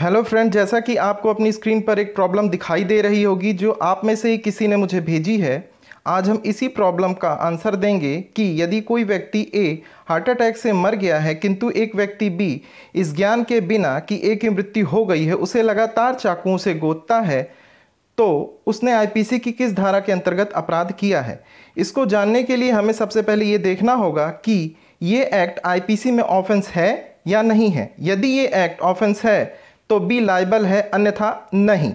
hello friend जैसा कि आपको अपनी स्क्रीन पर एक प्रॉब्लम दिखाई दे रही होगी जो आप में से ही किसी ने मुझे भेजी है आज हम इसी प्रॉब्लम का आंसर देंगे कि यदि कोई व्यक्ति ए हार्ट अटैक से मर गया है किंतु एक व्यक्ति बी इस ज्ञान के बिना कि ए की मृत्यु हो गई है उसे लगातार चाकुओं से गोदता है तो उसने आईपीसी की किस धारा के अंतर्गत अपराध किया है इसको जानने के लिए हमें सबसे पहले ये देखना होगा कि ये एक्ट आईपीसी में ऑफेंस है या नहीं है यदि ये एक्ट ऑफेंस है तो बी लाइबल है अन्यथा नहीं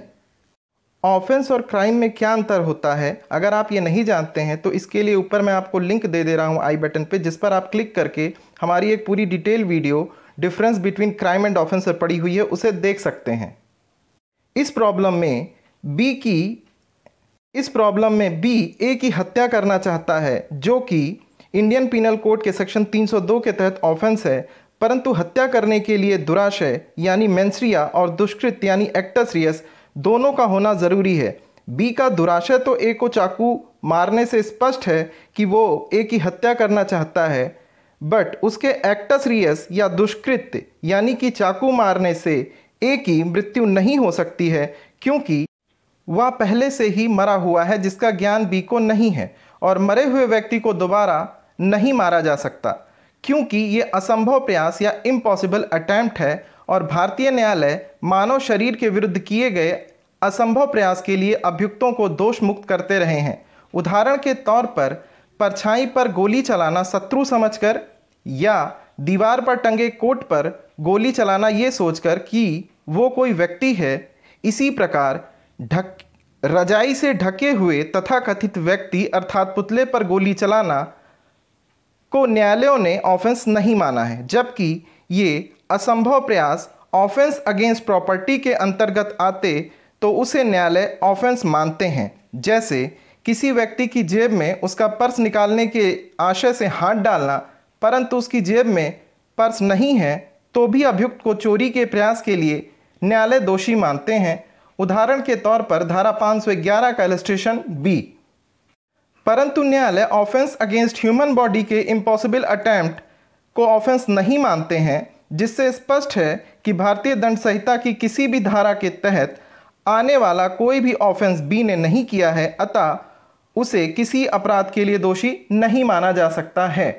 ऑफेंस और क्राइम में क्या अंतर होता है अगर आप ये नहीं जानते हैं तो इसके लिए ऊपर मैं आपको लिंक दे दे रहा हूँ आई बटन पे जिस पर आप क्लिक करके हमारी एक पूरी detail video difference between crime and offence पर पड़ी हुई है उसे देख सकते हैं इस प्रॉब्लम में बी की इस प्रॉब्लम में बी ए की हत्या करना चाहता है जो कि इंडियन पिनल कोड के सेक्शन 302 के तहत ऑफेंस है परंतु हत्या करने के लिए दुराशय यानी मेंसरिया और दुष्कृत यानी एक्टस रियस दोनों का होना ज़रूरी है बी का दुराशय तो ए को चाकू मारने से स्पष्ट है कि वो ए की हत्या करना चाहता है बट उसके एक्टस रियस या दुष्कृत्य यानी कि चाकू मारने से ए की मृत्यु नहीं हो सकती है क्योंकि वह पहले से ही मरा हुआ है जिसका ज्ञान बी को नहीं है और मरे हुए व्यक्ति को दोबारा नहीं मारा जा सकता क्योंकि ये असंभव प्रयास या इम्पॉसिबल अटैम्प्ट है और भारतीय न्यायालय मानव शरीर के विरुद्ध किए गए असंभव प्रयास के लिए अभियुक्तों को दोष मुक्त करते रहे हैं उदाहरण के तौर पर परछाई पर गोली चलाना शत्रु समझकर या दीवार पर टंगे कोट पर गोली चलाना ये सोचकर कि वो कोई व्यक्ति है इसी प्रकार ढक रजाई से ढके हुए तथाकथित व्यक्ति अर्थात पुतले पर गोली चलाना को न्यायालयों ने ऑफेंस नहीं माना है जबकि ये असंभव प्रयास ऑफेंस अगेंस्ट प्रॉपर्टी के अंतर्गत आते तो उसे न्यायालय ऑफेंस मानते हैं जैसे किसी व्यक्ति की जेब में उसका पर्स निकालने के आशय से हाथ डालना परंतु उसकी जेब में पर्स नहीं है तो भी अभियुक्त को चोरी के प्रयास के लिए न्यायालय दोषी मानते हैं उदाहरण के तौर पर धारा 511 का एलिस्ट्रेशन बी परंतु न्यायालय ऑफेंस अगेंस्ट ह्यूमन बॉडी के इम्पॉसिबल अटैम्प्ट को ऑफेंस नहीं मानते हैं जिससे स्पष्ट है कि भारतीय दंड संहिता की किसी भी धारा के तहत आने वाला कोई भी ऑफेंस बी ने नहीं किया है अतः उसे किसी अपराध के लिए दोषी नहीं माना जा सकता है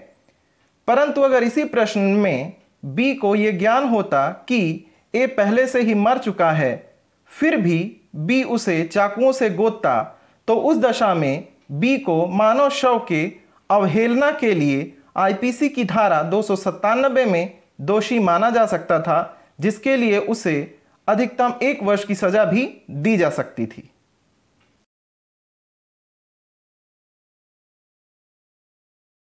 परंतु अगर इसी प्रश्न में बी को यह ज्ञान होता कि ए पहले से ही मर चुका है फिर भी बी उसे चाकुओं से गोदता तो उस दशा में बी को मानव शव के अवहेलना के लिए आईपीसी की धारा दो में दोषी माना जा सकता था जिसके लिए उसे अधिकतम एक वर्ष की सज़ा भी दी जा सकती थी